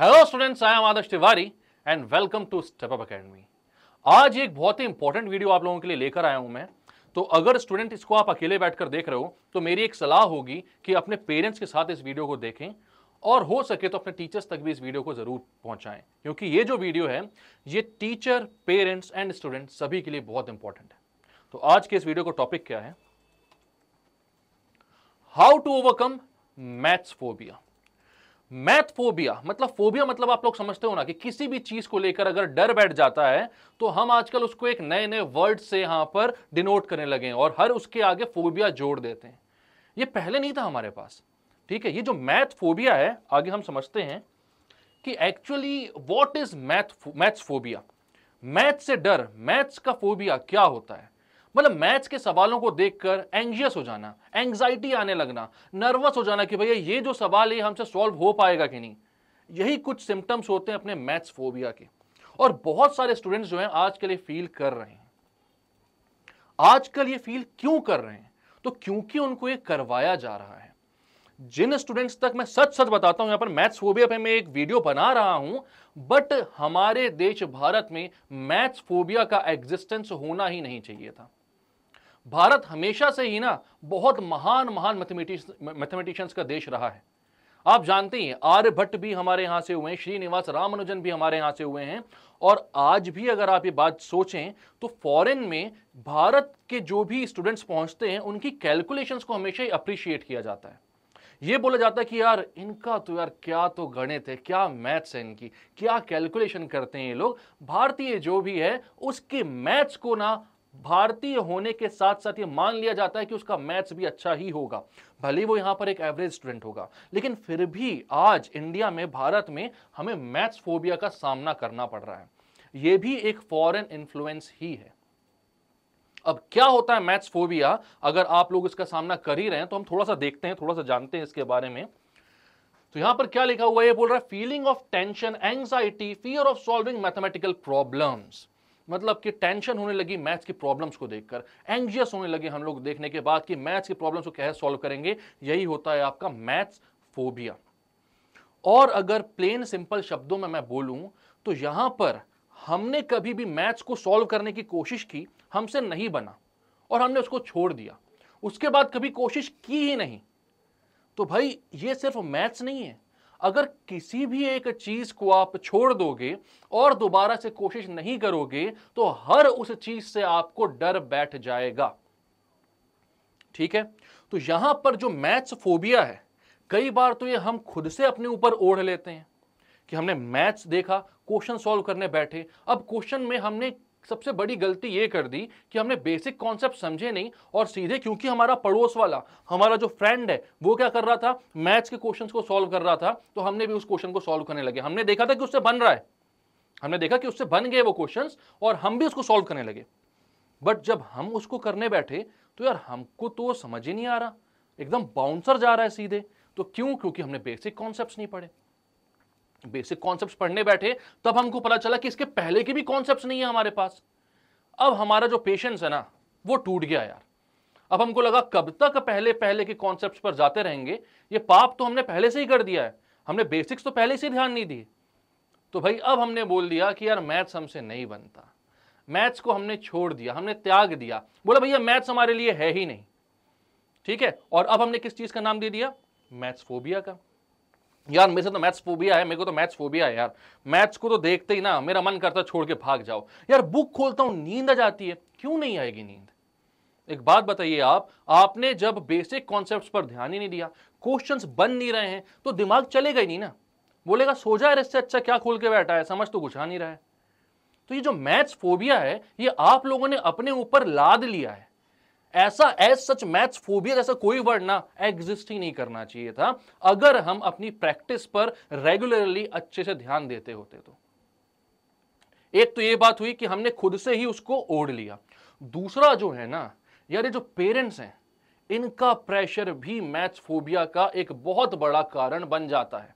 hello students I am Adarsh Tiwari and welcome to Step Up Academy आज एक बहुत ही important video आप लोगों के लिए लेकर आया हूं मैं तो अगर स्टूडेंट इसको आप अकेले बैठकर देख रहे हो तो मेरी एक सलाह होगी कि अपने पेरेंट्स के साथ इस वीडियो को देखें और हो सके तो अपने टीचर्स तक भी इस वीडियो को ज़रूर पहुंचाएं क्योंकि ये जो वीडियो है ये टीचर पेरेंट्स एंड स्टूडेंट सभी के लिए बहुत इंपॉर्टेंट है तो आज के इस वीडियो का टॉपिक क्या है how to overcome maths phobia math phobia मतलब फोबिया मतलब आप लोग समझते हो ना कि किसी भी चीज को लेकर अगर डर बैठ जाता है तो हम आजकल उसको एक नए नए वर्ड से यहां पर डिनोट करने लगे हैं और हर उसके आगे फोबिया जोड़ देते हैं ये पहले नहीं था हमारे पास ठीक है ये जो मैथ फोबिया है आगे हम समझते हैं कि actually what is math maths phobia math से डर मैथ्स का फोबिया क्या होता है मतलब मैथ्स के सवालों को देखकर एंजियस हो जाना एंग्जाइटी आने लगना नर्वस हो जाना कि भैया ये जो सवाल है हमसे सॉल्व हो पाएगा कि नहीं यही कुछ सिम्टम्स होते हैं अपने मैथ्स फोबिया के और बहुत सारे स्टूडेंट्स जो हैं आज के लिए फील कर रहे हैं आजकल ये फील क्यों कर रहे हैं तो क्योंकि उनको ये करवाया जा रहा है जिन स्टूडेंट्स तक मैं सच सच बताता हूं यहां पर मैथ्स फोबिया पे मैं एक वीडियो बना रहा हूं बट हमारे देश भारत में मैथ्स फोबिया का एग्जिस्टेंस होना ही नहीं चाहिए था भारत हमेशा से ही ना बहुत महान महान मैथमेटिक्स मैथमेटिशियंस का देश रहा है आप जानते हैं आर्यभट्ट भी हमारे यहाँ से हुए हैं श्रीनिवास रामानुजन भी हमारे यहाँ से हुए हैं और आज भी अगर आप ये बात सोचें तो फॉरेन में भारत के जो भी स्टूडेंट्स पहुँचते हैं उनकी कैलकुलेशंस को हमेशा ही अप्रिशिएट किया जाता है ये बोला जाता है कि यार इनका तो यार क्या तो गणित है क्या मैथ्स है इनकी क्या कैलकुलेशन करते हैं ये लोग भारतीय जो भी है उसके मैथ्स को ना भारतीय होने के साथ साथ ये मान लिया जाता है कि उसका मैथ्स भी अच्छा ही होगा भले वो यहाँ पर एक एवरेज स्टूडेंट होगा लेकिन फिर भी आज इंडिया में भारत में हमें मैथ्स फोबिया का सामना करना पड़ रहा है ये भी एक फॉरेन इन्फ्लुएंस ही है अब क्या होता है मैथ्स फोबिया अगर आप लोग इसका सामना कर ही रहे हैं तो हम थोड़ा सा देखते हैं थोड़ा सा जानते हैं इसके बारे में तो यहां पर क्या लिखा हुआ है बोल रहा है feeling of tension anxiety fear of solving mathematical problems मतलब कि टेंशन होने लगी मैथ्स की प्रॉब्लम्स को देखकर एंजियस होने लगे हम लोग देखने के बाद कि मैथ्स की प्रॉब्लम्स को कैसे सॉल्व करेंगे यही होता है आपका मैथ्स फोबिया और अगर प्लेन सिंपल शब्दों में मैं बोलूं तो यहां पर हमने कभी भी मैथ्स को सॉल्व करने की कोशिश की हमसे नहीं बना और हमने उसको छोड़ दिया उसके बाद कभी कोशिश की ही नहीं तो भाई ये सिर्फ मैथ्स नहीं है अगर किसी भी एक चीज को आप छोड़ दोगे और दोबारा से कोशिश नहीं करोगे तो हर उस चीज से आपको डर बैठ जाएगा ठीक है तो यहां पर जो मैथ्स फोबिया है कई बार तो ये हम खुद से अपने ऊपर ओढ़ लेते हैं कि हमने मैथ्स देखा क्वेश्चन सॉल्व करने बैठे अब क्वेश्चन में हमने सबसे बड़ी गलती ये कर दी कि हमने बेसिक कॉन्सेप्ट समझे नहीं और सीधे क्योंकि हमारा पड़ोस वाला हमारा जो फ्रेंड है वो क्या कर रहा था मैथ्स के क्वेश्चन को सॉल्व कर रहा था तो हमने भी उस क्वेश्चन को सॉल्व करने लगे हमने देखा था कि उससे बन रहा है हमने देखा कि उससे बन गए वो क्वेश्चन और हम भी उसको सॉल्व करने लगे बट जब हम उसको करने बैठे तो यार हमको तो समझ ही नहीं आ रहा एकदम बाउंसर जा रहा है सीधे तो क्यों क्योंकि हमने बेसिक कॉन्सेप्ट नहीं पढ़े बेसिक कॉन्सेप्ट पढ़ने बैठे तब हमको पता चला कि इसके पहले के भी कॉन्सेप्ट नहीं है हमारे पास अब हमारा जो पेशेंस है ना वो टूट गया यार अब हमको लगा कब तक पहले पहले के कॉन्सेप्ट पर जाते रहेंगे ये पाप तो हमने पहले से ही कर दिया है हमने बेसिक्स तो पहले से ध्यान नहीं दिए तो भाई अब हमने बोल दिया कि यार मैथ्स हमसे नहीं बनता मैथ्स को हमने छोड़ दिया हमने त्याग दिया बोला भैया मैथ्स हमारे लिए है ही नहीं ठीक है और अब हमने किस चीज का नाम दे दिया मैथ्स फोबिया का यार मेरे से तो मैथ्स फोबिया है मेरे को तो मैथ्स फोबिया है यार मैथ्स को तो देखते ही ना मेरा मन करता छोड़ के भाग जाओ यार बुक खोलता हूँ नींद आ जाती है क्यों नहीं आएगी नींद एक बात बताइए आप आपने जब बेसिक कॉन्सेप्ट पर ध्यान ही नहीं दिया क्वेश्चंस बन नहीं रहे हैं तो दिमाग चलेगा ही नहीं ना बोलेगा सो जा इससे अच्छा क्या खोल के बैठा है समझ तो कुछ आ नहीं रहा है तो ये जो मैथ्स फोबिया है ये आप लोगों ने अपने ऊपर लाद लिया है ऐसा एज सच मैथ्स फोबियर ऐसा कोई वर्ड ना एग्जिस्ट ही नहीं करना चाहिए था अगर हम अपनी प्रैक्टिस पर रेगुलरली अच्छे से ध्यान देते होते तो एक तो ये बात हुई कि हमने खुद से ही उसको ओढ़ लिया दूसरा जो है ना यार ये जो पेरेंट्स हैं इनका प्रेशर भी मैथ्स फोबिया का एक बहुत बड़ा कारण बन जाता है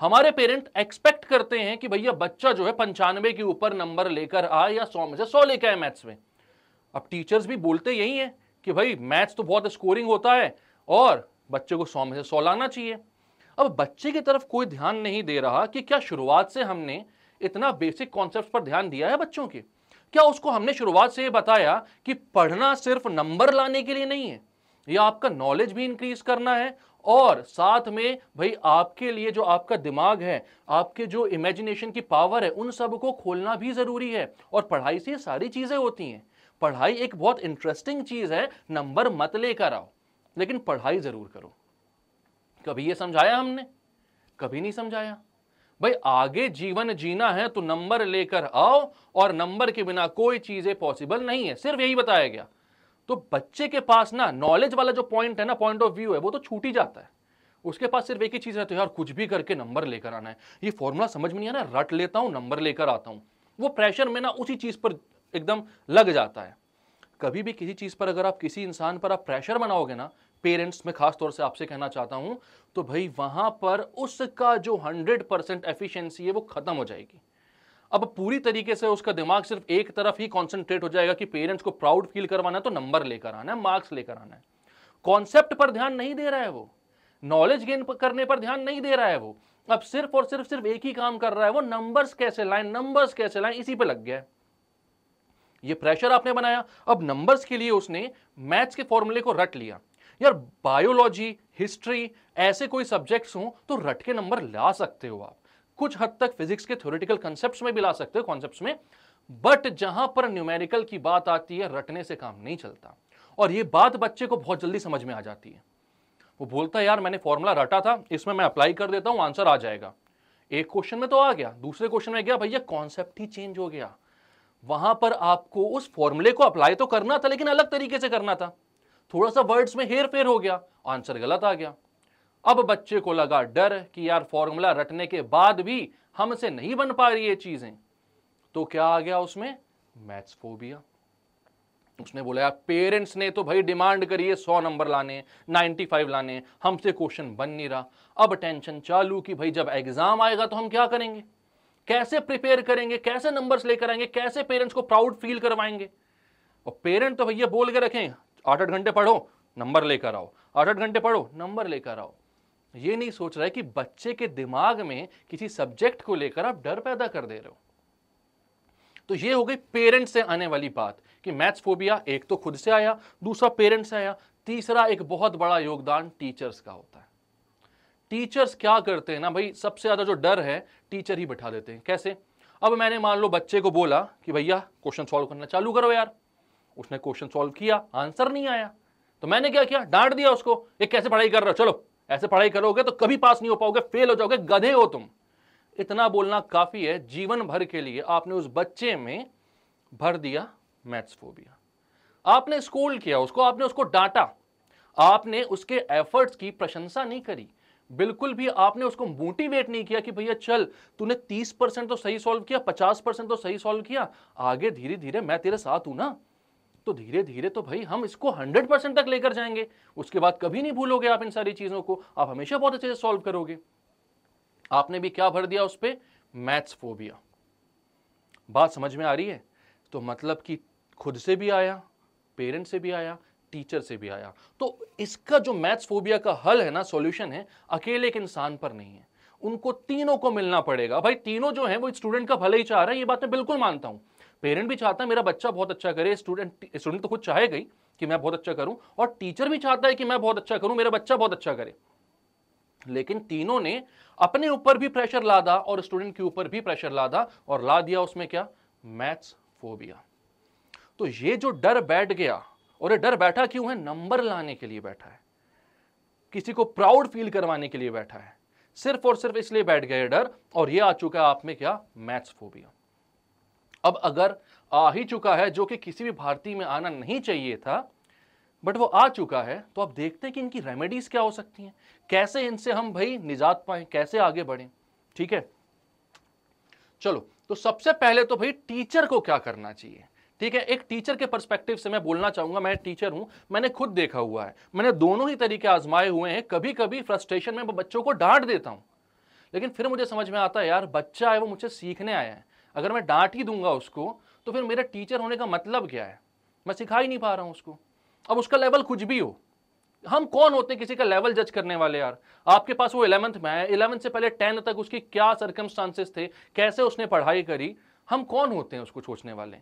हमारे पेरेंट एक्सपेक्ट करते हैं कि भैया बच्चा जो है पंचानवे के ऊपर नंबर लेकर आए या सौ में से सौ लेकर आए मैथ्स में अब टीचर्स भी बोलते यही हैं कि भाई मैथ्स तो बहुत स्कोरिंग होता है और बच्चे को सौ में से सौ लाना चाहिए अब बच्चे की तरफ कोई ध्यान नहीं दे रहा कि क्या शुरुआत से हमने इतना बेसिक कॉन्सेप्ट पर ध्यान दिया है बच्चों के क्या उसको हमने शुरुआत से ये बताया कि पढ़ना सिर्फ नंबर लाने के लिए नहीं है यह आपका नॉलेज भी इंक्रीज करना है और साथ में भाई आपके लिए जो आपका दिमाग है आपके जो इमेजिनेशन की पावर है उन सब को खोलना भी ज़रूरी है और पढ़ाई से सारी चीज़ें होती हैं पढ़ाई एक बहुत इंटरेस्टिंग चीज है नंबर मत लेकर आओ लेकिन पढ़ाई जरूर करो कभी ये समझाया हमने कभी नहीं समझाया भाई आगे जीवन जीना है तो नंबर लेकर आओ और नंबर के बिना कोई चीजें पॉसिबल नहीं है सिर्फ यही बताया गया तो बच्चे के पास ना नॉलेज वाला जो पॉइंट है ना पॉइंट ऑफ व्यू है वो तो छूट ही जाता है उसके पास सिर्फ एक ही चीज रहती है यार कुछ भी करके नंबर लेकर आना है ये फॉर्मूला समझ में नहीं आना रट लेता हूं नंबर लेकर आता हूं वो प्रेशर में ना उसी चीज पर एकदम लग जाता है कभी भी किसी चीज़ पर अगर आप किसी इंसान पर आप प्रेशर बनाओगे ना पेरेंट्स में खास तौर से आपसे कहना चाहता हूं तो भाई वहां पर उसका जो हंड्रेड परसेंट एफिशिएंसी है वो खत्म हो जाएगी अब पूरी तरीके से उसका दिमाग सिर्फ एक तरफ ही कॉन्सेंट्रेट हो जाएगा कि पेरेंट्स को प्राउड फील करवाना है तो नंबर लेकर आना है मार्क्स लेकर आना है कॉन्सेप्ट पर ध्यान नहीं दे रहा है वो नॉलेज गेन करने पर ध्यान नहीं दे रहा है वो अब सिर्फ और सिर्फ सिर्फ एक ही काम कर रहा है वो नंबर्स कैसे लाएं नंबर्स कैसे लाएं इसी पे लग गया है ये प्रेशर आपने बनाया अब नंबर्स के लिए उसने मैथ्स के फॉर्मूले को रट लिया यार बायोलॉजी हिस्ट्री ऐसे कोई सब्जेक्ट्स हों तो रट के नंबर ला सकते हो आप कुछ हद तक फिजिक्स के थ्योरेटिकल कॉन्सेप्ट्स में भी ला सकते हो कॉन्सेप्ट्स में बट जहां पर न्यूमेरिकल की बात आती है रटने से काम नहीं चलता और ये बात बच्चे को बहुत जल्दी समझ में आ जाती है वो बोलता है यार मैंने फॉर्मूला रटा था इसमें मैं अप्लाई कर देता हूं आंसर आ जाएगा एक क्वेश्चन में तो आ गया दूसरे क्वेश्चन में गया भैया कॉन्सेप्ट ही चेंज हो गया वहां पर आपको उस फॉर्मूले को अप्लाई तो करना था लेकिन अलग तरीके से करना था थोड़ा सा वर्ड्स में हेर फेर हो गया आंसर गलत आ गया अब बच्चे को लगा डर कि यार फॉर्मूला रटने के बाद भी हमसे नहीं बन पा रही ये चीजें तो क्या आ गया उसमें मैथ्स फोबिया उसने बोला यार पेरेंट्स ने तो भाई डिमांड करी है सौ नंबर लाने नाइन्टी फाइव लाने हमसे क्वेश्चन बन नहीं रहा अब टेंशन चालू कि भाई जब एग्जाम आएगा तो हम क्या करेंगे कैसे प्रिपेयर करेंगे कैसे नंबर्स लेकर आएंगे कैसे पेरेंट्स को प्राउड फील करवाएंगे और पेरेंट तो भैया बोल के रखें आठ आठ घंटे पढ़ो नंबर लेकर आओ आठ आठ घंटे पढ़ो नंबर लेकर आओ ये नहीं सोच रहा है कि बच्चे के दिमाग में किसी सब्जेक्ट को लेकर आप डर पैदा कर दे रहे हो तो ये हो गई पेरेंट्स से आने वाली बात कि मैथ्स फोबिया एक तो खुद से आया दूसरा पेरेंट्स से आया तीसरा एक बहुत बड़ा योगदान टीचर्स का होता है टीचर्स क्या करते हैं ना भाई सबसे ज़्यादा जो डर है टीचर ही बैठा देते हैं कैसे अब मैंने मान लो बच्चे को बोला कि भैया क्वेश्चन सॉल्व करना चालू करो यार उसने क्वेश्चन सॉल्व किया आंसर नहीं आया तो मैंने क्या किया डांट दिया उसको ये कैसे पढ़ाई कर रहा चलो ऐसे पढ़ाई करोगे तो कभी पास नहीं हो पाओगे फेल हो जाओगे गधे हो तुम इतना बोलना काफी है जीवन भर के लिए आपने उस बच्चे में भर दिया मैथ्स फोबिया आपने स्कूल किया उसको आपने उसको डांटा आपने उसके एफर्ट्स की प्रशंसा नहीं करी बिल्कुल भी आपने उसको मोटिवेट नहीं किया कि भैया चल तूने 30 परसेंट तो सही सॉल्व किया 50 परसेंट तो सही सॉल्व किया आगे धीरे धीरे मैं तेरे साथ हूं ना तो धीरे धीरे तो भाई हम इसको 100 परसेंट तक लेकर जाएंगे उसके बाद कभी नहीं भूलोगे आप इन सारी चीज़ों को आप हमेशा बहुत अच्छे से सॉल्व करोगे आपने भी क्या भर दिया उस पर मैथ्स फोबिया बात समझ में आ रही है तो मतलब कि खुद से भी आया पेरेंट्स से भी आया टीचर से भी आया तो इसका जो मैथ्स फोबिया का हल है ना सॉल्यूशन है अकेले एक इंसान पर नहीं है उनको तीनों को मिलना पड़ेगा भाई तीनों जो है वो स्टूडेंट का भले ही चाह रहे हैं ये बात मैं बिल्कुल मानता हूँ पेरेंट भी चाहता है मेरा बच्चा बहुत अच्छा करे स्टूडेंट स्टूडेंट तो खुद चाहेगा ही कि मैं बहुत अच्छा करूं और टीचर भी चाहता है कि मैं बहुत अच्छा करूं मेरा बच्चा बहुत अच्छा करे लेकिन तीनों ने अपने ऊपर भी प्रेशर लादा और स्टूडेंट के ऊपर भी प्रेशर लादा और ला दिया उसमें क्या मैथ्स फोबिया तो ये जो डर बैठ गया और ये डर बैठा क्यों है नंबर लाने के लिए बैठा है किसी को प्राउड फील करवाने के लिए बैठा है सिर्फ और सिर्फ इसलिए बैठ गया डर और ये आ चुका है आप में क्या मैथ्स फोबिया अब अगर आ ही चुका है जो कि किसी भी भारतीय में आना नहीं चाहिए था बट वो आ चुका है तो आप देखते हैं कि इनकी रेमेडीज क्या हो सकती हैं कैसे इनसे हम भाई निजात पाए कैसे आगे बढ़ें ठीक है चलो तो सबसे पहले तो भाई टीचर को क्या करना चाहिए ठीक है एक टीचर के परस्पेक्टिव से मैं बोलना चाहूंगा मैं टीचर हूं मैंने खुद देखा हुआ है मैंने दोनों ही तरीके आजमाए हुए हैं कभी कभी फ्रस्ट्रेशन में बच्चों को डांट देता हूं लेकिन फिर मुझे समझ में आता है यार बच्चा है वो मुझे सीखने आया है अगर मैं डांट ही दूंगा उसको तो फिर मेरे टीचर होने का मतलब क्या है मैं सिखा ही नहीं पा रहा हूं उसको अब उसका लेवल कुछ भी हो हम कौन होते हैं किसी का लेवल जज करने वाले यार आपके पास वो इलेवंथ में है इलेवंथ से पहले टेंथ तक उसकी क्या सर्कमस्टांसेस थे कैसे उसने पढ़ाई करी हम कौन होते हैं उसको सोचने वाले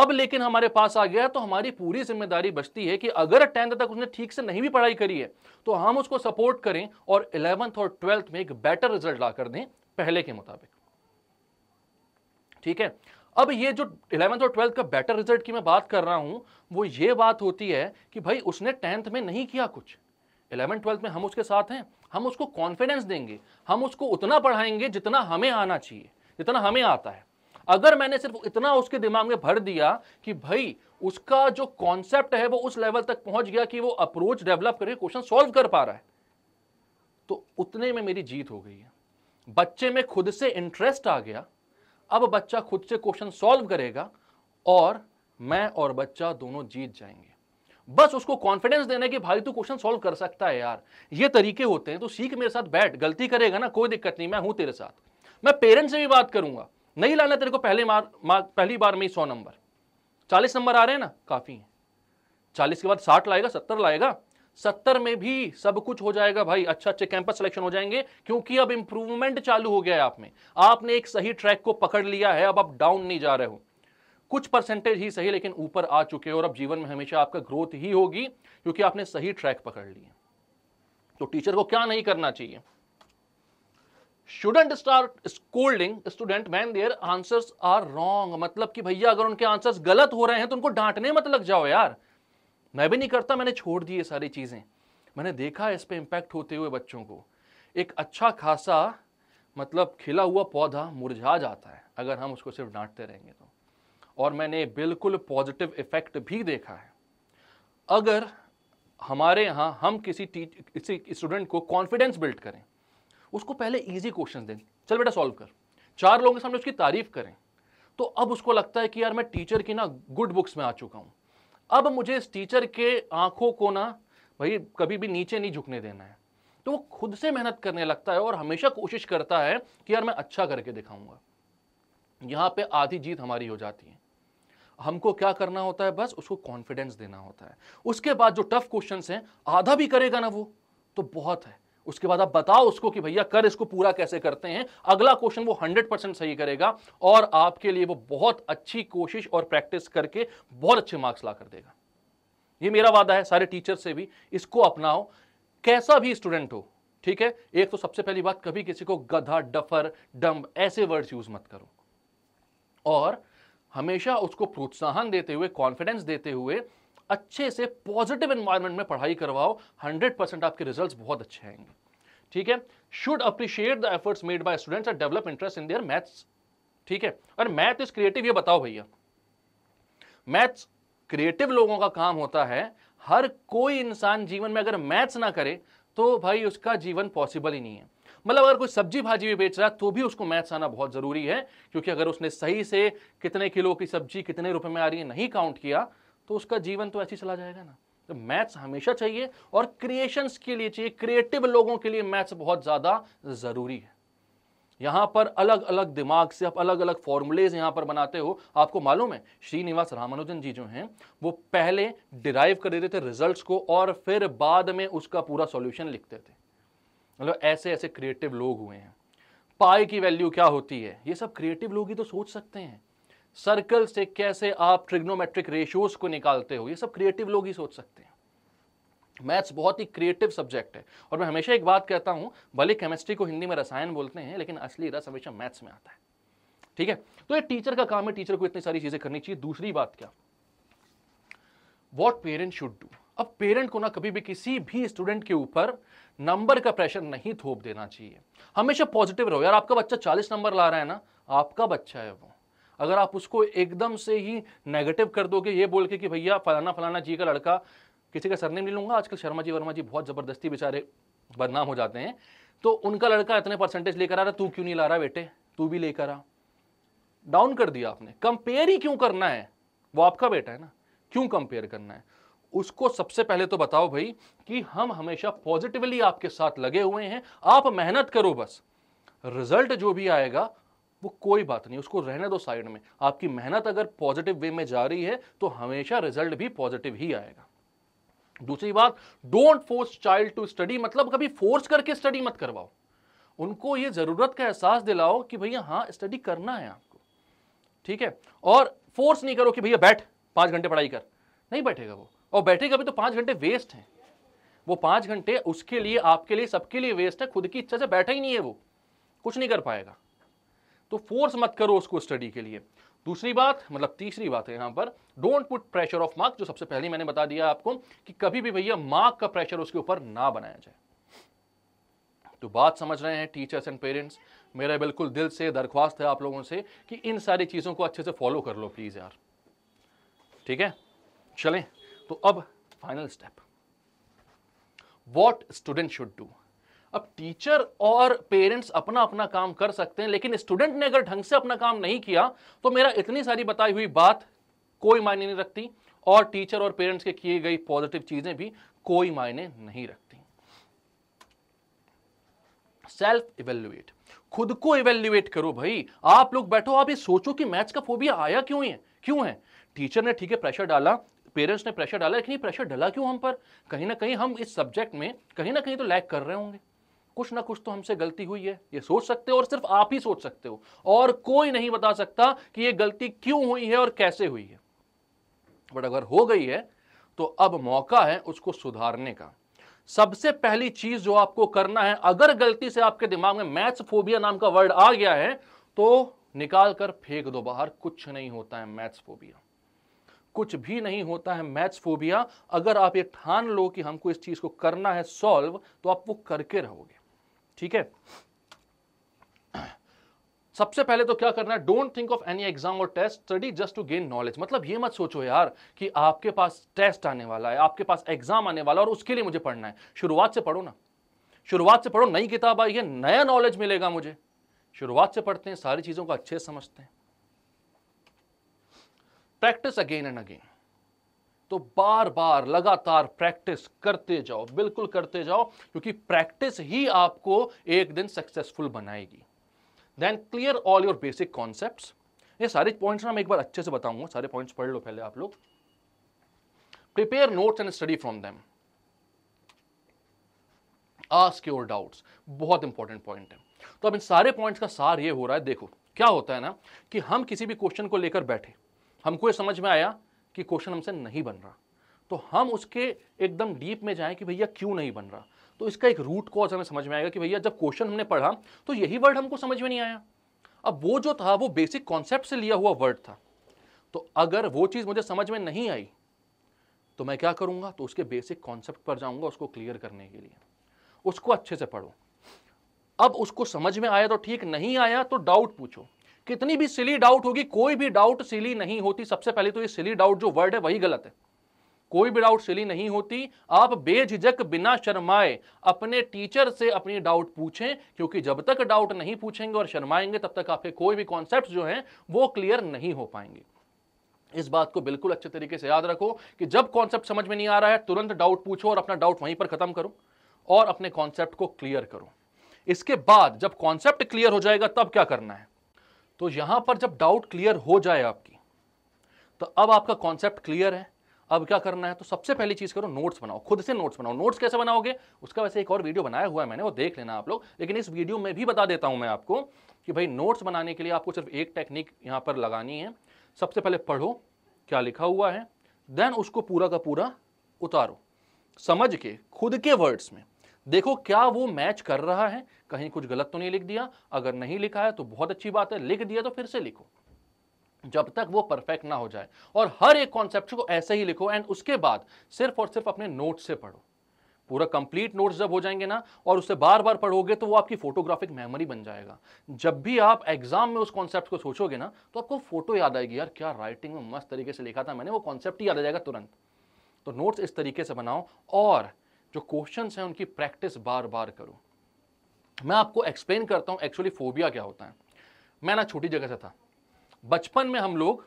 अब लेकिन हमारे पास आ गया तो हमारी पूरी जिम्मेदारी बचती है कि अगर टेंथ तक उसने ठीक से नहीं भी पढ़ाई करी है तो हम उसको सपोर्ट करें और इलेवंथ और ट्वेल्थ में एक बेटर रिजल्ट ला कर दें पहले के मुताबिक ठीक है अब ये जो इलेवंथ और ट्वेल्थ का बेटर रिजल्ट की मैं बात कर रहा हूं वो ये बात होती है कि भाई उसने टेंथ में नहीं किया कुछ इलेवंथ ट्वेल्थ में हम उसके साथ हैं हम उसको कॉन्फिडेंस देंगे हम उसको उतना पढ़ाएंगे जितना हमें आना चाहिए जितना हमें आता है अगर मैंने सिर्फ इतना उसके दिमाग में भर दिया कि भाई उसका जो कॉन्सेप्ट है वो उस लेवल तक पहुंच गया कि वो अप्रोच डेवलप करके क्वेश्चन सॉल्व कर पा रहा है तो उतने में मेरी जीत हो गई है बच्चे में खुद से इंटरेस्ट आ गया अब बच्चा खुद से क्वेश्चन सॉल्व करेगा और मैं और बच्चा दोनों जीत जाएंगे बस उसको कॉन्फिडेंस देना कि भाई तू क्वेश्चन सॉल्व कर सकता है यार ये तरीके होते हैं तो सीख मेरे साथ बैठ गलती करेगा ना कोई दिक्कत नहीं मैं हूं तेरे साथ मैं पेरेंट्स से भी बात करूंगा नहीं लाना तेरे को पहले मार, मार पहली बार में ही सौ नंबर चालीस नंबर आ रहे हैं ना काफ़ी हैं चालीस के बाद साठ लाएगा सत्तर लाएगा सत्तर में भी सब कुछ हो जाएगा भाई अच्छा अच्छे कैंपस सिलेक्शन हो जाएंगे क्योंकि अब इंप्रूवमेंट चालू हो गया है आप में आपने एक सही ट्रैक को पकड़ लिया है अब आप डाउन नहीं जा रहे हो कुछ परसेंटेज ही सही लेकिन ऊपर आ चुके हो और अब जीवन में हमेशा आपका ग्रोथ ही होगी क्योंकि आपने सही ट्रैक पकड़ लिया तो टीचर को क्या नहीं करना चाहिए shouldn't start scolding student when their answers are wrong मतलब कि भैया अगर उनके आंसर्स गलत हो रहे हैं तो उनको डांटने मत लग जाओ यार मैं भी नहीं करता मैंने छोड़ दी ये सारी चीज़ें मैंने देखा इस पर इम्पैक्ट होते हुए बच्चों को एक अच्छा खासा मतलब खिला हुआ पौधा मुरझा जाता है अगर हम उसको सिर्फ डांटते रहेंगे तो और मैंने बिल्कुल पॉजिटिव इफेक्ट भी देखा है अगर हमारे यहाँ हम किसी किसी स्टूडेंट को कॉन्फिडेंस बिल्ड करें उसको पहले ईजी क्वेश्चन दें चल बेटा सॉल्व कर चार लोगों के सामने उसकी तारीफ करें तो अब उसको लगता है कि यार मैं टीचर की ना गुड बुक्स में आ चुका हूँ अब मुझे इस टीचर के आंखों को ना भाई कभी भी नीचे नहीं झुकने देना है तो वो खुद से मेहनत करने लगता है और हमेशा कोशिश करता है कि यार मैं अच्छा करके दिखाऊंगा यहाँ पे आधी जीत हमारी हो जाती है हमको क्या करना होता है बस उसको कॉन्फिडेंस देना होता है उसके बाद जो टफ क्वेश्चन हैं आधा भी करेगा ना वो तो बहुत है उसके बाद आप बताओ उसको कि भैया कर इसको पूरा कैसे करते हैं अगला क्वेश्चन वो 100 परसेंट सही करेगा और आपके लिए वो बहुत अच्छी कोशिश और प्रैक्टिस करके बहुत अच्छे मार्क्स ला कर देगा ये मेरा वादा है सारे टीचर से भी इसको अपनाओ कैसा भी स्टूडेंट हो ठीक है एक तो सबसे पहली बात कभी किसी को गधा डफर डम्ब ऐसे वर्ड्स यूज मत करो और हमेशा उसको प्रोत्साहन देते हुए कॉन्फिडेंस देते हुए अच्छे से पॉजिटिव इन्वायरमेंट में पढ़ाई करवाओ 100 परसेंट आपके रिजल्ट बहुत अच्छे आएंगे ठीक है should appreciate the efforts made by students and develop interest in their maths ठीक है और मैथ इज क्रिएटिव ये बताओ भैया मैथ्स क्रिएटिव लोगों का काम होता है हर कोई इंसान जीवन में अगर मैथ्स ना करे तो भाई उसका जीवन पॉसिबल ही नहीं है मतलब अगर कोई सब्जी भाजी भी बेच रहा है तो भी उसको मैथ्स आना बहुत ज़रूरी है क्योंकि अगर उसने सही से कितने किलो की सब्जी कितने रुपए में आ रही है नहीं काउंट किया तो उसका जीवन तो ऐसे चला जाएगा ना तो मैथ्स हमेशा चाहिए और क्रिएशंस के लिए चाहिए क्रिएटिव लोगों के लिए मैथ्स बहुत ज़्यादा ज़रूरी है यहां पर अलग अलग दिमाग से आप अलग अलग फॉर्मुलेज यहाँ पर बनाते हो आपको मालूम है श्रीनिवास रामानुजन जी जो हैं वो पहले डिराइव कर देते थे रिजल्ट्स को और फिर बाद में उसका पूरा सॉल्यूशन लिखते थे मतलब ऐसे ऐसे क्रिएटिव लोग हुए हैं पाई की वैल्यू क्या होती है ये सब क्रिएटिव लोग ही तो सोच सकते हैं सर्कल से कैसे आप ट्रिग्नोमेट्रिक रेशियोज को निकालते हो ये सब क्रिएटिव लोग ही सोच सकते हैं मैथ्स बहुत ही क्रिएटिव सब्जेक्ट है और मैं हमेशा एक बात कहता हूं भले केमिस्ट्री को हिंदी में रसायन बोलते हैं लेकिन असली रस हमेशा मैथ्स में आता है ठीक है तो ये टीचर का काम है टीचर को इतनी सारी चीजें करनी चाहिए दूसरी बात क्या वॉट पेरेंट शुड डू अब पेरेंट को ना कभी भी किसी भी स्टूडेंट के ऊपर नंबर का प्रेशर नहीं थोप देना चाहिए हमेशा पॉजिटिव रहो यार आपका बच्चा चालीस नंबर ला रहा है ना आपका बच्चा है वो अगर आप उसको एकदम से ही नेगेटिव कर दोगे ये बोल के कि भैया फलाना फलाना जी का लड़का किसी का सरनेम नहीं लूंगा आजकल शर्मा जी वर्मा जी बहुत ज़बरदस्ती बेचारे बदनाम हो जाते हैं तो उनका लड़का इतने परसेंटेज लेकर आ रहा तू क्यों नहीं ला रहा बेटे तू भी लेकर आ डाउन कर दिया आपने कंपेयर ही क्यों करना है वो आपका बेटा है ना क्यों कंपेयर करना है उसको सबसे पहले तो बताओ भाई कि हम हमेशा पॉजिटिवली आपके साथ लगे हुए हैं आप मेहनत करो बस रिजल्ट जो भी आएगा वो कोई बात नहीं उसको रहने दो साइड में आपकी मेहनत अगर पॉजिटिव वे में जा रही है तो हमेशा रिजल्ट भी पॉजिटिव ही आएगा दूसरी बात don't force child to study मतलब कभी फोर्स करके स्टडी मत करवाओ उनको ये ज़रूरत का एहसास दिलाओ कि भैया हाँ स्टडी करना है आपको ठीक है और फोर्स नहीं करो कि भैया बैठ पांच घंटे पढ़ाई कर नहीं बैठेगा वो और बैठेगा भी तो पांच घंटे वेस्ट हैं वो पांच घंटे उसके लिए आपके लिए सबके लिए वेस्ट है खुद की इच्छा से बैठा ही नहीं है वो कुछ नहीं कर पाएगा तो फोर्स मत करो उसको स्टडी के लिए दूसरी बात मतलब तीसरी बात है यहाँ पर don't put pressure of mark जो सबसे पहले मैंने बता दिया आपको कि कभी भी भैया मार्क का प्रेशर उसके ऊपर ना बनाया जाए तो बात समझ रहे हैं टीचर्स एंड पेरेंट्स मेरा बिल्कुल दिल से दरख्वास्त है आप लोगों से कि इन सारी चीज़ों को अच्छे से फॉलो कर लो प्लीज़ यार ठीक है चलें तो अब final step what student should do अब टीचर और पेरेंट्स अपना अपना काम कर सकते हैं लेकिन स्टूडेंट ने अगर ढंग से अपना काम नहीं किया तो मेरा इतनी सारी बताई हुई बात कोई मायने नहीं रखती और टीचर और पेरेंट्स के किए गई पॉजिटिव चीजें भी कोई मायने नहीं रखती सेल्फ इवेल्युएट खुद को इवेल्युएट करो भाई आप लोग बैठो आप ये सोचो कि मैथ्स का फोबिया आया क्यों है क्यों है टीचर ने ठीक है प्रेशर डाला पेरेंट्स ने प्रेशर डाला लेकिन ये प्रेशर डाला क्यों हम पर कहीं ना कहीं हम इस सब्जेक्ट में कहीं ना कहीं तो लैक कर रहे होंगे कुछ ना कुछ तो हमसे गलती हुई है ये सोच सकते हो और सिर्फ आप ही सोच सकते हो और कोई नहीं बता सकता कि ये गलती क्यों हुई है और कैसे हुई है बट अगर हो गई है तो अब मौका है उसको सुधारने का सबसे पहली चीज जो आपको करना है अगर गलती से आपके दिमाग में मैथ्स फोबिया नाम का वर्ड आ गया है तो निकाल कर फेंक दो बाहर कुछ नहीं होता है मैथ्स फोबिया कुछ भी नहीं होता है मैथ्स फोबिया अगर आप ये ठान लो कि हमको इस चीज को करना है सॉल्व तो आप वो करके रहोगे ठीक है सबसे पहले तो क्या करना है don't think of any exam और test study just to gain knowledge मतलब ये मत सोचो यार कि आपके पास टेस्ट आने वाला है आपके पास एग्जाम आने वाला है और उसके लिए मुझे पढ़ना है शुरुआत से पढ़ो ना शुरुआत से पढ़ो नई किताब आई है नया नॉलेज मिलेगा मुझे शुरुआत से पढ़ते हैं सारी चीजों को अच्छे समझते हैं प्रैक्टिस अगेन एंड अगेन तो बार बार लगातार प्रैक्टिस करते जाओ बिल्कुल करते जाओ क्योंकि प्रैक्टिस ही आपको एक दिन सक्सेसफुल बनाएगी then clear all your basic concept ये सारे पॉइंट्स ना मैं एक बार अच्छे से बताऊंगा सारे पॉइंट्स पढ़ लो पहले आप लोग prepare notes and study from them ask your doubts बहुत इंपॉर्टेंट पॉइंट है तो अब इन सारे पॉइंट्स का सार ये हो रहा है देखो क्या होता है ना कि हम किसी भी क्वेश्चन को लेकर बैठे हमको ये समझ में आया कि क्वेश्चन हमसे नहीं बन रहा तो हम उसके एकदम डीप में जाएं कि भैया क्यों नहीं बन रहा तो इसका एक रूट कॉज हमें समझ में आएगा कि भैया जब क्वेश्चन हमने पढ़ा तो यही वर्ड हमको समझ में नहीं आया अब वो जो था वो बेसिक कॉन्सेप्ट से लिया हुआ वर्ड था तो अगर वो चीज़ मुझे समझ में नहीं आई तो मैं क्या करूँगा तो उसके बेसिक कॉन्सेप्ट पर जाऊँगा उसको क्लियर करने के लिए उसको अच्छे से पढ़ो अब उसको समझ में आया तो ठीक नहीं आया तो डाउट पूछो कितनी भी सिली डाउट होगी कोई भी डाउट सिली नहीं होती सबसे पहले तो ये सिली डाउट जो वर्ड है वही गलत है कोई भी डाउट सिली नहीं होती आप बेझिझक बिना शर्माए अपने टीचर से अपनी डाउट पूछें क्योंकि जब तक डाउट नहीं पूछेंगे और शर्माएंगे तब तक आपके कोई भी कॉन्सेप्ट जो हैं वो क्लियर नहीं हो पाएंगे इस बात को बिल्कुल अच्छे तरीके से याद रखो कि जब कॉन्सेप्ट समझ में नहीं आ रहा है तुरंत डाउट पूछो और अपना डाउट वहीं पर खत्म करो और अपने कॉन्सेप्ट को क्लियर करो इसके बाद जब कॉन्सेप्ट क्लियर हो जाएगा तब क्या करना है तो यहाँ पर जब डाउट क्लियर हो जाए आपकी तो अब आपका कॉन्सेप्ट क्लियर है अब क्या करना है तो सबसे पहली चीज़ करो नोट्स बनाओ खुद से नोट्स बनाओ नोट्स कैसे बनाओगे उसका वैसे एक और वीडियो बनाया हुआ है मैंने वो देख लेना आप लोग लेकिन इस वीडियो में भी बता देता हूँ मैं आपको कि भाई नोट्स बनाने के लिए आपको सिर्फ एक टेक्निक यहाँ पर लगानी है सबसे पहले पढ़ो क्या लिखा हुआ है देन उसको पूरा का पूरा उतारो समझ के खुद के वर्ड्स में देखो क्या वो मैच कर रहा है कहीं कुछ गलत तो नहीं लिख दिया अगर नहीं लिखा है तो बहुत अच्छी बात है लिख दिया तो फिर से लिखो जब तक वो परफेक्ट ना हो जाए और हर एक कॉन्सेप्ट को ऐसे ही लिखो एंड उसके बाद सिर्फ और सिर्फ अपने नोट से पढ़ो पूरा कंप्लीट नोट्स जब हो जाएंगे ना और उसे बार बार पढ़ोगे तो वो आपकी फोटोग्राफिक मेमोरी बन जाएगा जब भी आप एग्जाम में उस कॉन्सेप्ट को सोचोगे ना तो आपको फोटो याद आएगी यार क्या राइटिंग में मस्त तरीके से लिखा था मैंने वो कॉन्सेप्ट ही याद आ जाएगा तुरंत तो नोट्स इस तरीके से बनाओ और जो क्वेश्चन हैं उनकी प्रैक्टिस बार बार करो मैं आपको एक्सप्लेन करता हूँ एक्चुअली फोबिया क्या होता है मैं ना छोटी जगह से था बचपन में हम लोग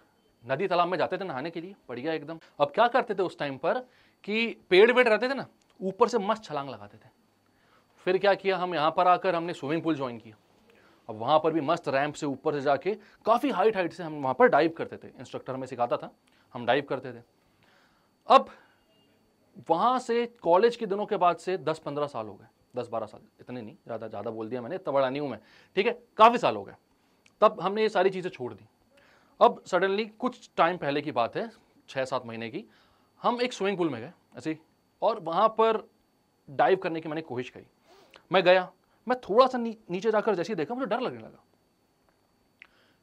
नदी तालाब में जाते थे नहाने के लिए बढ़िया एकदम अब क्या करते थे उस टाइम पर कि पेड़ वेड़ रहते थे ना ऊपर से मस्त छलांग लगाते थे फिर क्या किया हम यहाँ पर आकर हमने स्विमिंग पूल ज्वाइन किया अब वहाँ पर भी मस्त रैंप से ऊपर से जाके काफ़ी हाइट हाइट से हम वहाँ पर डाइव करते थे इंस्ट्रक्टर हमें सिखाता था हम डाइव करते थे अब वहाँ से कॉलेज के दिनों के बाद से दस पंद्रह साल हो गए दस बारह साल इतने नहीं ज़्यादा ज़्यादा बोल दिया मैंने इतना बड़ा नहीं हूँ मैं ठीक है काफ़ी साल हो गए तब हमने ये सारी चीज़ें छोड़ दी अब सडनली कुछ टाइम पहले की बात है छः सात महीने की हम एक स्विमिंग पूल में गए ऐसे और वहाँ पर डाइव करने की मैंने कोशिश करी मैं गया मैं थोड़ा सा नी, नीचे जाकर जैसे ही देखा मुझे डर लगने लगा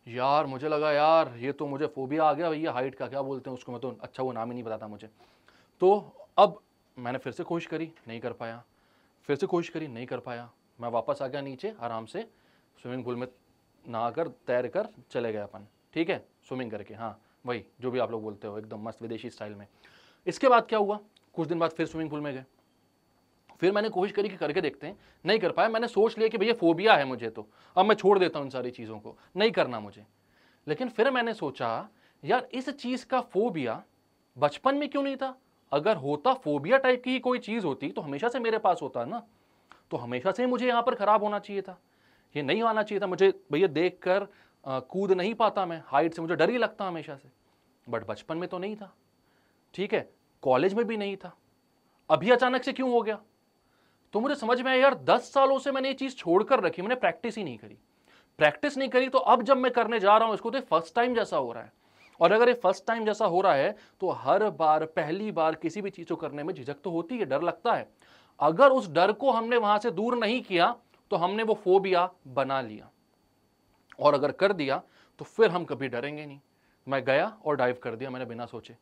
यार मुझे लगा यार ये तो मुझे फोबिया आ गया भैया हाइट का क्या बोलते हैं उसको मैं तो अच्छा वो नाम ही नहीं बताता मुझे तो अब मैंने फिर से कोशिश करी नहीं कर पाया फिर से कोशिश करी नहीं कर पाया मैं वापस आ गया नीचे आराम से स्विमिंग पूल में नहा कर तैर कर चले गए अपन ठीक है स्विमिंग करके हाँ वही जो भी आप लोग बोलते हो एकदम मस्त विदेशी स्टाइल में इसके बाद क्या हुआ कुछ दिन बाद फिर स्विमिंग पूल में गए फिर मैंने कोशिश करी कि करके देखते हैं नहीं कर पाया मैंने सोच लिया कि भैया फोबिया है मुझे तो अब मैं छोड़ देता हूँ इन सारी चीज़ों को नहीं करना मुझे लेकिन फिर मैंने सोचा यार इस चीज़ का फोबिया बचपन में क्यों नहीं था अगर होता फोबिया टाइप की ही कोई चीज़ होती तो हमेशा से मेरे पास होता ना तो हमेशा से मुझे यहाँ पर ख़राब होना चाहिए था ये नहीं आना चाहिए था मुझे भैया देख कर आ, कूद नहीं पाता मैं हाइट से मुझे डर ही लगता हमेशा से बट बचपन में तो नहीं था ठीक है कॉलेज में भी नहीं था अभी अचानक से क्यों हो गया तो मुझे समझ में आया यार दस सालों से मैंने ये चीज़ छोड़ कर रखी मैंने प्रैक्टिस ही नहीं करी प्रैक्टिस नहीं करी तो अब जब मैं करने जा रहा हूँ इसको तो फर्स्ट टाइम जैसा हो रहा है और अगर ये फर्स्ट टाइम जैसा हो रहा है तो हर बार पहली बार किसी भी चीज़ को करने में झिझक तो होती है डर लगता है अगर उस डर को हमने वहां से दूर नहीं किया तो हमने वो फोबिया बना लिया और अगर कर दिया तो फिर हम कभी डरेंगे नहीं मैं गया और डाइव कर दिया मैंने बिना सोचे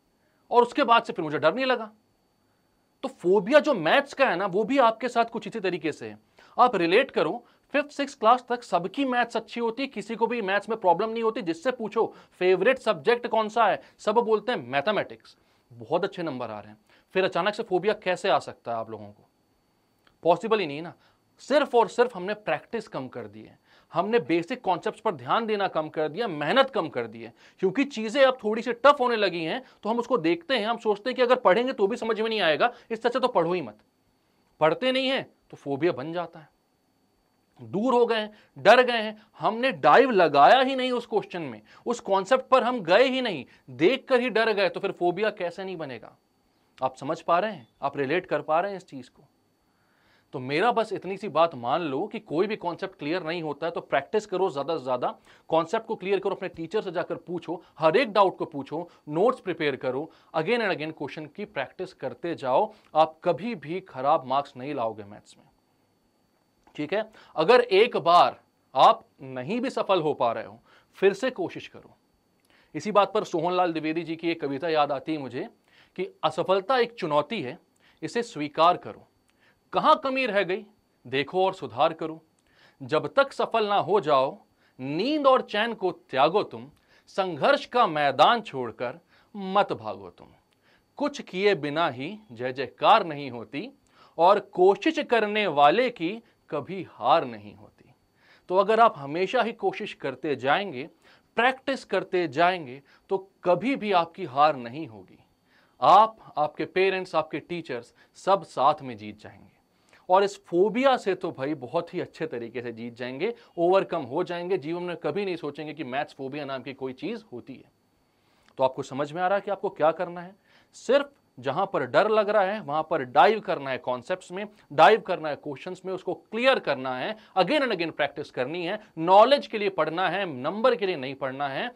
और उसके बाद से फिर मुझे डर नहीं लगा तो फोबिया जो मैथ्स का है ना वो भी आपके साथ कुछ इसी तरीके से है आप रिलेट करो फिफ्थ सिक्स क्लास तक सबकी मैथ्स अच्छी होती है किसी को भी मैथ्स में प्रॉब्लम नहीं होती जिससे पूछो फेवरेट सब्जेक्ट कौन सा है सब बोलते हैं मैथमेटिक्स बहुत अच्छे नंबर आ रहे हैं फिर अचानक से फोबिया कैसे आ सकता है आप लोगों को पॉसिबल ही नहीं ना सिर्फ और सिर्फ हमने प्रैक्टिस कम कर दी है हमने बेसिक कॉन्सेप्ट्स पर ध्यान देना कम कर दिया मेहनत कम कर दी है क्योंकि चीज़ें अब थोड़ी सी टफ होने लगी हैं तो हम उसको देखते हैं हम सोचते हैं कि अगर पढ़ेंगे तो भी समझ में नहीं आएगा इससे अच्छा तो पढ़ो ही मत पढ़ते नहीं है तो फोबिया बन जाता है दूर हो गए हैं डर गए हैं हमने डाइव लगाया ही नहीं उस क्वेश्चन में उस कॉन्सेप्ट पर हम गए ही नहीं देख कर ही डर गए तो फिर फोबिया कैसे नहीं बनेगा आप समझ पा रहे हैं आप रिलेट कर पा रहे हैं इस चीज़ को तो मेरा बस इतनी सी बात मान लो कि कोई भी कॉन्सेप्ट क्लियर नहीं होता है तो प्रैक्टिस करो ज़्यादा से ज़्यादा कॉन्सेप्ट को क्लियर करो अपने टीचर से जाकर पूछो हर एक डाउट को पूछो नोट्स प्रिपेयर करो अगेन एंड अगेन क्वेश्चन की प्रैक्टिस करते जाओ आप कभी भी खराब मार्क्स नहीं लाओगे मैथ्स में ठीक है अगर एक बार आप नहीं भी सफल हो पा रहे हो फिर से कोशिश करो इसी बात पर सोहनलाल द्विवेदी जी की एक कविता याद आती है मुझे कि असफलता एक चुनौती है इसे स्वीकार करो कहाँ कमी रह गई देखो और सुधार करो जब तक सफल ना हो जाओ नींद और चैन को त्यागो तुम संघर्ष का मैदान छोड़कर मत भागो तुम कुछ किए बिना ही जय जयकार नहीं होती और कोशिश करने वाले की कभी हार नहीं होती तो अगर आप हमेशा ही कोशिश करते जाएंगे प्रैक्टिस करते जाएंगे तो कभी भी आपकी हार नहीं होगी आप आपके पेरेंट्स आपके टीचर्स सब साथ में जीत जाएंगे और इस फोबिया से तो भाई बहुत ही अच्छे तरीके से जीत जाएंगे ओवरकम हो जाएंगे जीवन में कभी नहीं सोचेंगे कि मैथ्स फोबिया नाम की कोई चीज़ होती है तो आपको समझ में आ रहा है कि आपको क्या करना है सिर्फ जहां पर डर लग रहा है वहां पर डाइव करना है कॉन्सेप्ट में डाइव करना है क्वेश्चन में उसको क्लियर करना है अगेन एंड अगेन प्रैक्टिस करनी है नॉलेज के लिए पढ़ना है नंबर के लिए नहीं पढ़ना है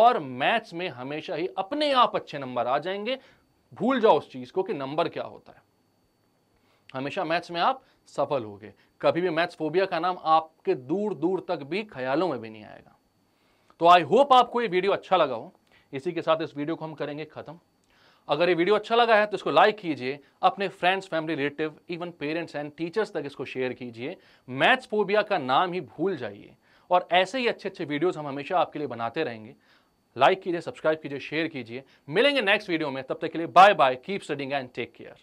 और मैथ्स में हमेशा ही अपने आप अच्छे नंबर आ जाएंगे भूल जाओ उस चीज को कि नंबर क्या होता है हमेशा मैथ्स में आप सफल होगे कभी भी मैथ्स फोबिया का नाम आपके दूर दूर तक भी ख्यालों में भी नहीं आएगा तो आई होप आपको ये वीडियो अच्छा लगा हो इसी के साथ इस वीडियो को हम करेंगे खत्म अगर ये वीडियो अच्छा लगा है तो इसको लाइक कीजिए अपने friends family relative even parents and teachers तक इसको शेयर कीजिए मैथ्स फोबिया का नाम ही भूल जाइए और ऐसे ही अच्छे अच्छे वीडियोस हम हमेशा आपके लिए बनाते रहेंगे लाइक कीजिए सब्सक्राइब कीजिए शेयर कीजिए मिलेंगे नेक्स्ट वीडियो में तब तक के लिए bye bye keep studying and take care